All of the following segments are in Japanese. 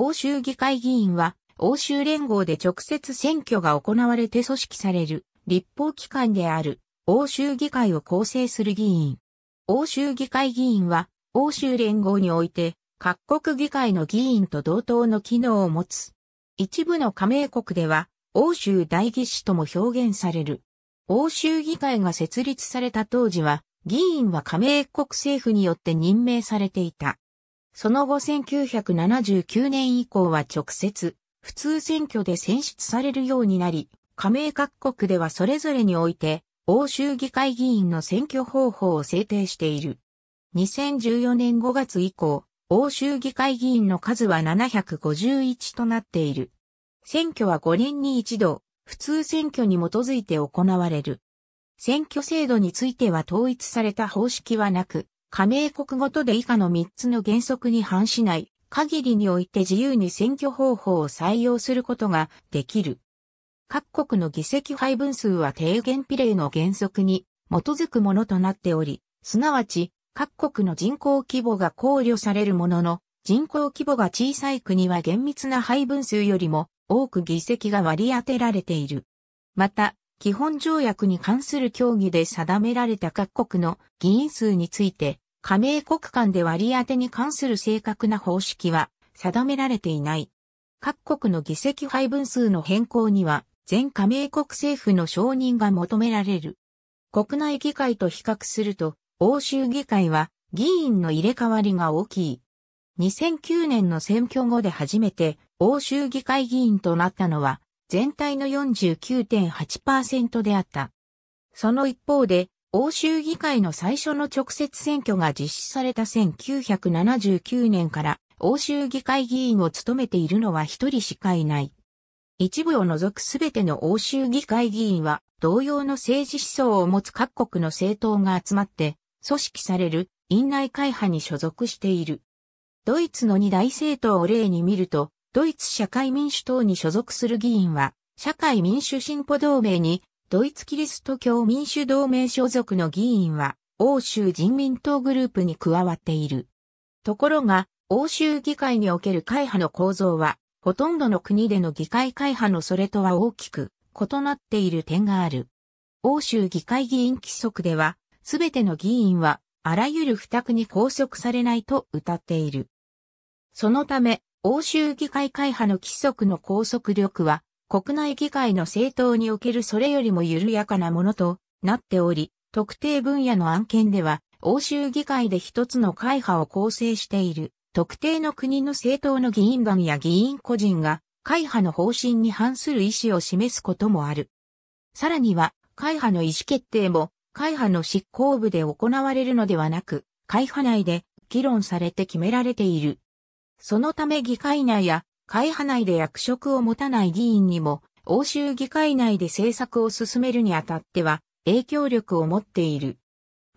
欧州議会議員は、欧州連合で直接選挙が行われて組織される立法機関である欧州議会を構成する議員。欧州議会議員は欧州連合において各国議会の議員と同等の機能を持つ。一部の加盟国では欧州代議士とも表現される。欧州議会が設立された当時は議員は加盟国政府によって任命されていた。その後1979年以降は直接、普通選挙で選出されるようになり、加盟各国ではそれぞれにおいて、欧州議会議員の選挙方法を制定している。2014年5月以降、欧州議会議員の数は751となっている。選挙は5年に一度、普通選挙に基づいて行われる。選挙制度については統一された方式はなく、加盟国ごとで以下の3つの原則に反しない限りにおいて自由に選挙方法を採用することができる。各国の議席配分数は低減比例の原則に基づくものとなっており、すなわち各国の人口規模が考慮されるものの、人口規模が小さい国は厳密な配分数よりも多く議席が割り当てられている。また、基本条約に関する協議で定められた各国の議員数について、加盟国間で割り当てに関する正確な方式は定められていない。各国の議席配分数の変更には、全加盟国政府の承認が求められる。国内議会と比較すると、欧州議会は議員の入れ替わりが大きい。2009年の選挙後で初めて欧州議会議員となったのは全体の49.8%であった。その一方で、欧州議会の最初の直接選挙が実施された1979年から欧州議会議員を務めているのは一人しかいない。一部を除くすべての欧州議会議員は同様の政治思想を持つ各国の政党が集まって組織される院内会派に所属している。ドイツの二大政党を例に見るとドイツ社会民主党に所属する議員は、社会民主進歩同盟に、ドイツキリスト教民主同盟所属の議員は、欧州人民党グループに加わっている。ところが、欧州議会における会派の構造は、ほとんどの国での議会会派のそれとは大きく異なっている点がある。欧州議会議員規則では、すべての議員は、あらゆる付託に拘束されないと謳っている。そのため、欧州議会会派の規則の拘束力は、国内議会の政党におけるそれよりも緩やかなものとなっており、特定分野の案件では、欧州議会で一つの会派を構成している、特定の国の政党の議員団や議員個人が、会派の方針に反する意思を示すこともある。さらには、会派の意思決定も、会派の執行部で行われるのではなく、会派内で議論されて決められているそのため議会内や会派内で役職を持たない議員にも、欧州議会内で政策を進めるにあたっては影響力を持っている。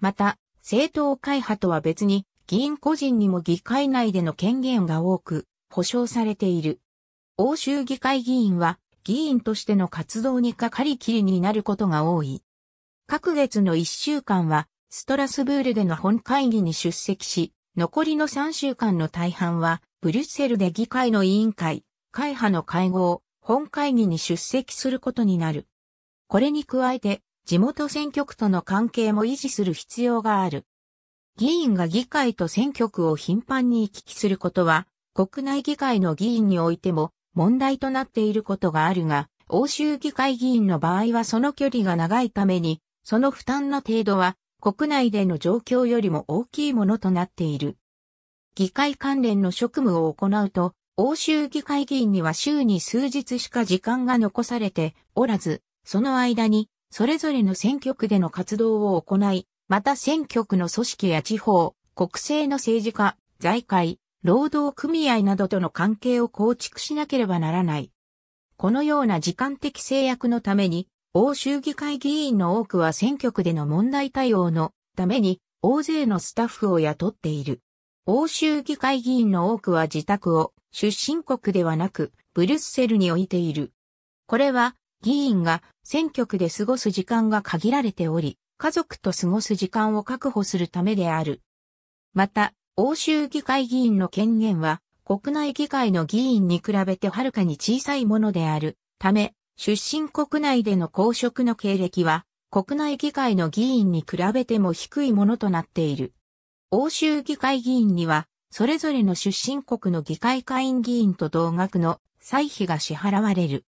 また、政党会派とは別に、議員個人にも議会内での権限が多く、保障されている。欧州議会議員は、議員としての活動にかかりきりになることが多い。各月の1週間は、ストラスブールでの本会議に出席し、残りの3週間の大半は、ブリュッセルで議会の委員会、会派の会合、本会議に出席することになる。これに加えて、地元選挙区との関係も維持する必要がある。議員が議会と選挙区を頻繁に行き来することは、国内議会の議員においても問題となっていることがあるが、欧州議会議員の場合はその距離が長いために、その負担の程度は国内での状況よりも大きいものとなっている。議会関連の職務を行うと、欧州議会議員には週に数日しか時間が残されておらず、その間に、それぞれの選挙区での活動を行い、また選挙区の組織や地方、国政の政治家、財界、労働組合などとの関係を構築しなければならない。このような時間的制約のために、欧州議会議員の多くは選挙区での問題対応のために、大勢のスタッフを雇っている。欧州議会議員の多くは自宅を出身国ではなく、ブリュッセルに置いている。これは、議員が選挙区で過ごす時間が限られており、家族と過ごす時間を確保するためである。また、欧州議会議員の権限は、国内議会の議員に比べてはるかに小さいものであるため、出身国内での公職の経歴は、国内議会の議員に比べても低いものとなっている。欧州議会議員には、それぞれの出身国の議会会員議員と同額の歳費が支払われる。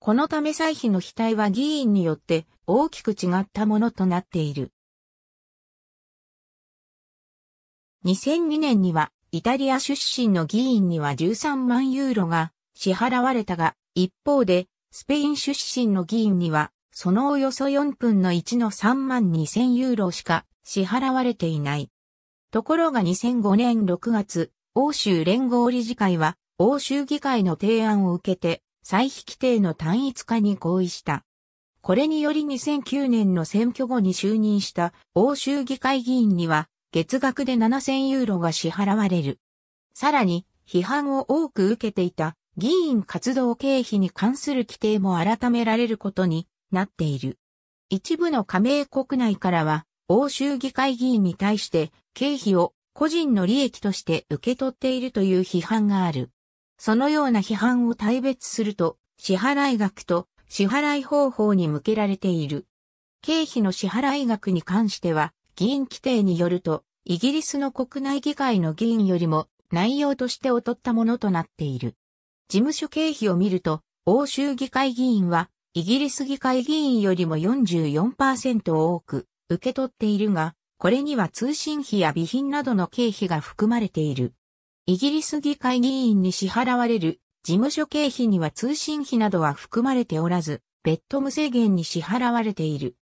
このため歳費の額は議員によって大きく違ったものとなっている。2002年にはイタリア出身の議員には13万ユーロが支払われたが、一方でスペイン出身の議員にはそのおよそ4分の1の3万2000ユーロしか支払われていない。ところが2005年6月、欧州連合理事会は、欧州議会の提案を受けて、歳費規定の単一化に合意した。これにより2009年の選挙後に就任した欧州議会議員には、月額で7000ユーロが支払われる。さらに、批判を多く受けていた議員活動経費に関する規定も改められることになっている。一部の加盟国内からは、欧州議会議員に対して経費を個人の利益として受け取っているという批判がある。そのような批判を対別すると、支払額と支払い方法に向けられている。経費の支払額に関しては、議員規定によると、イギリスの国内議会の議員よりも内容として劣ったものとなっている。事務所経費を見ると、欧州議会議員は、イギリス議会議員よりも44%多く、受け取っているが、これには通信費や備品などの経費が含まれている。イギリス議会議員に支払われる事務所経費には通信費などは含まれておらず、別途無制限に支払われている。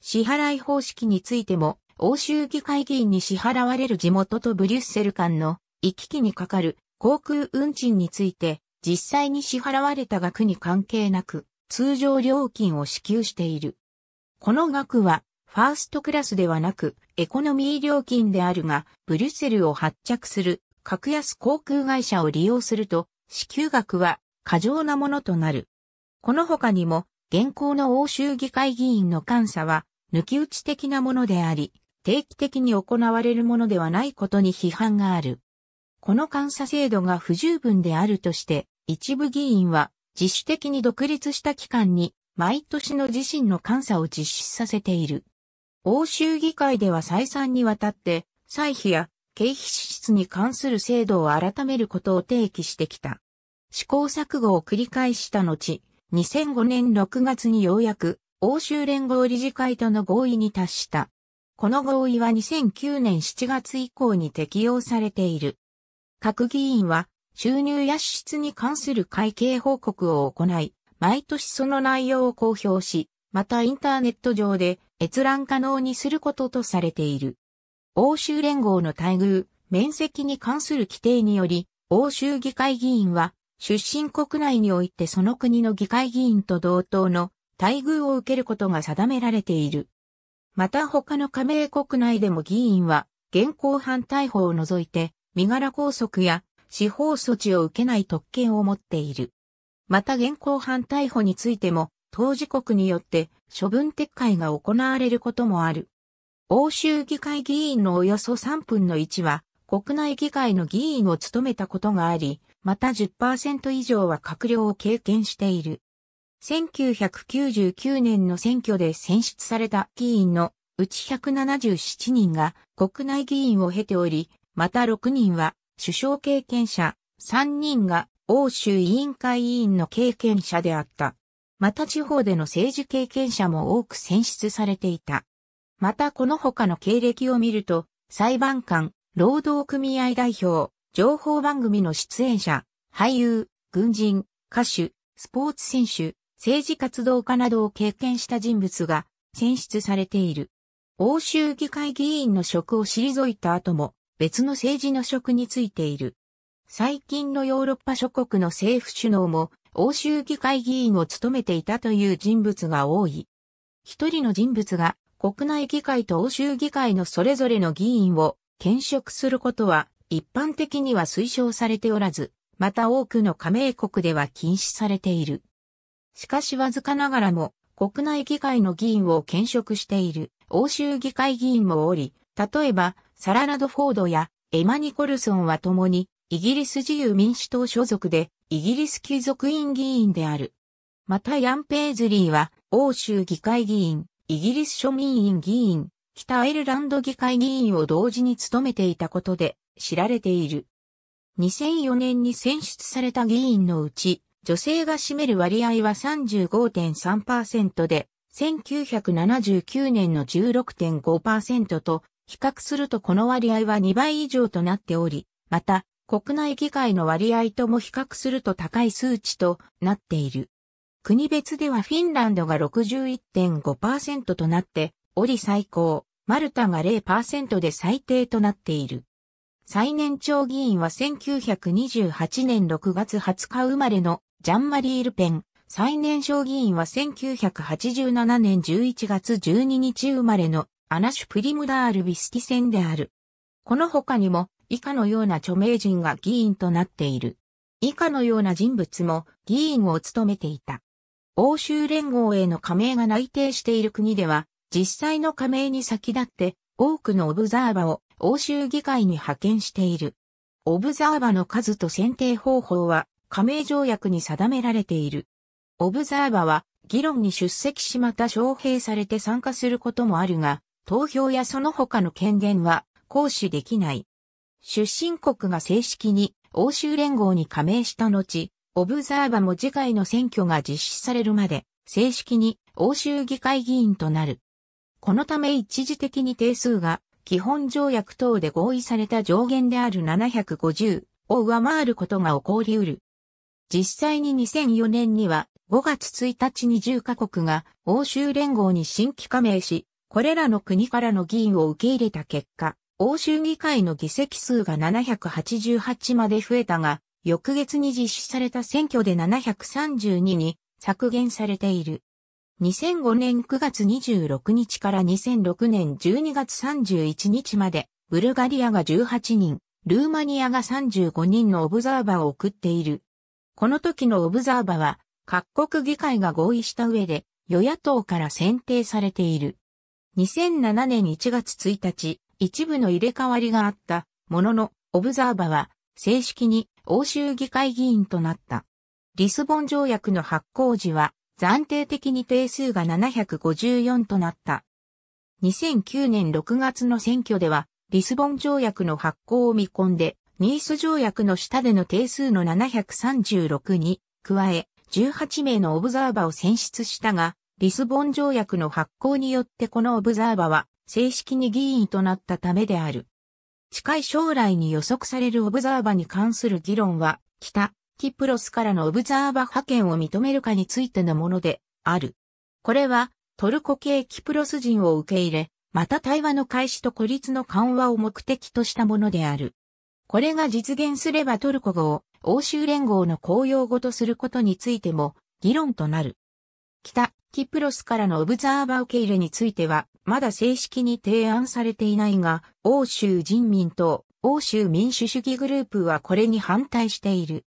支払い方式についても、欧州議会議員に支払われる地元とブリュッセル間の行き来にかかる航空運賃について、実際に支払われた額に関係なく、通常料金を支給している。この額はファーストクラスではなく、エコノミー料金であるが、ブリュッセルを発着する格安航空会社を利用すると、支給額は過剰なものとなる。この他にも、現行の欧州議会議員の監査は、抜き打ち的なものであり、定期的に行われるものではないことに批判がある。この監査制度が不十分であるとして、一部議員は自主的に独立した機関に毎年の自身の監査を実施させている。欧州議会では再三にわたって、歳費や経費支出に関する制度を改めることを提起してきた。試行錯誤を繰り返した後、2005年6月にようやく欧州連合理事会との合意に達した。この合意は2009年7月以降に適用されている。各議員は収入や支出に関する会計報告を行い、毎年その内容を公表し、またインターネット上で閲覧可能にすることとされている。欧州連合の待遇、面積に関する規定により、欧州議会議員は、出身国内においてその国の議会議員と同等の待遇を受けることが定められている。また他の加盟国内でも議員は、現行犯逮捕を除いて、身柄拘束や司法措置を受けない特権を持っている。また現行犯逮捕についても、当事国によって処分撤回が行われることもある。欧州議会議員のおよそ3分の1は国内議会の議員を務めたことがあり、また10%以上は閣僚を経験している。1999年の選挙で選出された議員のうち177人が国内議員を経ており、また6人は首相経験者、3人が欧州委員会委員の経験者であった。また地方での政治経験者も多く選出されていた。またこの他の経歴を見ると、裁判官、労働組合代表、情報番組の出演者、俳優、軍人、歌手、スポーツ選手、政治活動家などを経験した人物が選出されている。欧州議会議員の職を退いた後も別の政治の職についている。最近のヨーロッパ諸国の政府首脳も欧州議会議員を務めていたという人物が多い。一人の人物が国内議会と欧州議会のそれぞれの議員を兼職することは一般的には推奨されておらず、また多くの加盟国では禁止されている。しかしわずかながらも国内議会の議員を兼職している欧州議会議員もおり、例えばサラ・ラドフォードやエマ・ニコルソンは共にイギリス自由民主党所属でイギリス貴族院議員である。またヤン・ペイズリーは、欧州議会議員、イギリス庶民院議員、北アイルランド議会議員を同時に務めていたことで知られている。2004年に選出された議員のうち、女性が占める割合は35.3%で、1979年の16.5%と、比較するとこの割合は2倍以上となっており、また、国内議会の割合とも比較すると高い数値となっている。国別ではフィンランドが61.5%となって、おり最高、マルタが0%で最低となっている。最年長議員は1928年6月20日生まれのジャンマリー・ルペン。最年少議員は1987年11月12日生まれのアナシュ・プリムダール・ビスキセンである。この他にも以下のような著名人が議員となっている。以下のような人物も議員を務めていた。欧州連合への加盟が内定している国では、実際の加盟に先立って多くのオブザーバを欧州議会に派遣している。オブザーバの数と選定方法は加盟条約に定められている。オブザーバは議論に出席しまた招聘されて参加することもあるが、投票やその他の権限は行使できない。出身国が正式に欧州連合に加盟した後、オブザーバも次回の選挙が実施されるまで、正式に欧州議会議員となる。このため一時的に定数が基本条約等で合意された上限である750を上回ることが起こり得る。実際に2004年には5月1日に10カ国が欧州連合に新規加盟し、これらの国からの議員を受け入れた結果、欧州議会の議席数が788まで増えたが、翌月に実施された選挙で732に削減されている。2005年9月26日から2006年12月31日まで、ブルガリアが18人、ルーマニアが35人のオブザーバーを送っている。この時のオブザーバーは、各国議会が合意した上で、与野党から選定されている。2007年1月1日、一部の入れ替わりがあったものの、オブザーバは正式に欧州議会議員となった。リスボン条約の発行時は暫定的に定数が754となった。2009年6月の選挙では、リスボン条約の発行を見込んで、ニース条約の下での定数の736に加え、18名のオブザーバを選出したが、リスボン条約の発行によってこのオブザーバは正式に議員となったためである。近い将来に予測されるオブザーバに関する議論は、北、キプロスからのオブザーバ派遣を認めるかについてのもので、ある。これは、トルコ系キプロス人を受け入れ、また対話の開始と孤立の緩和を目的としたものである。これが実現すればトルコ語を欧州連合の公用語とすることについても議論となる。北、キプロスからのオブザーバー受け入れについては、まだ正式に提案されていないが、欧州人民と欧州民主主義グループはこれに反対している。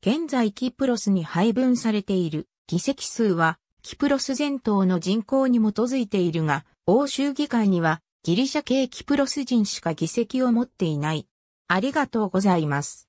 現在キプロスに配分されている議席数は、キプロス全島の人口に基づいているが、欧州議会にはギリシャ系キプロス人しか議席を持っていない。ありがとうございます。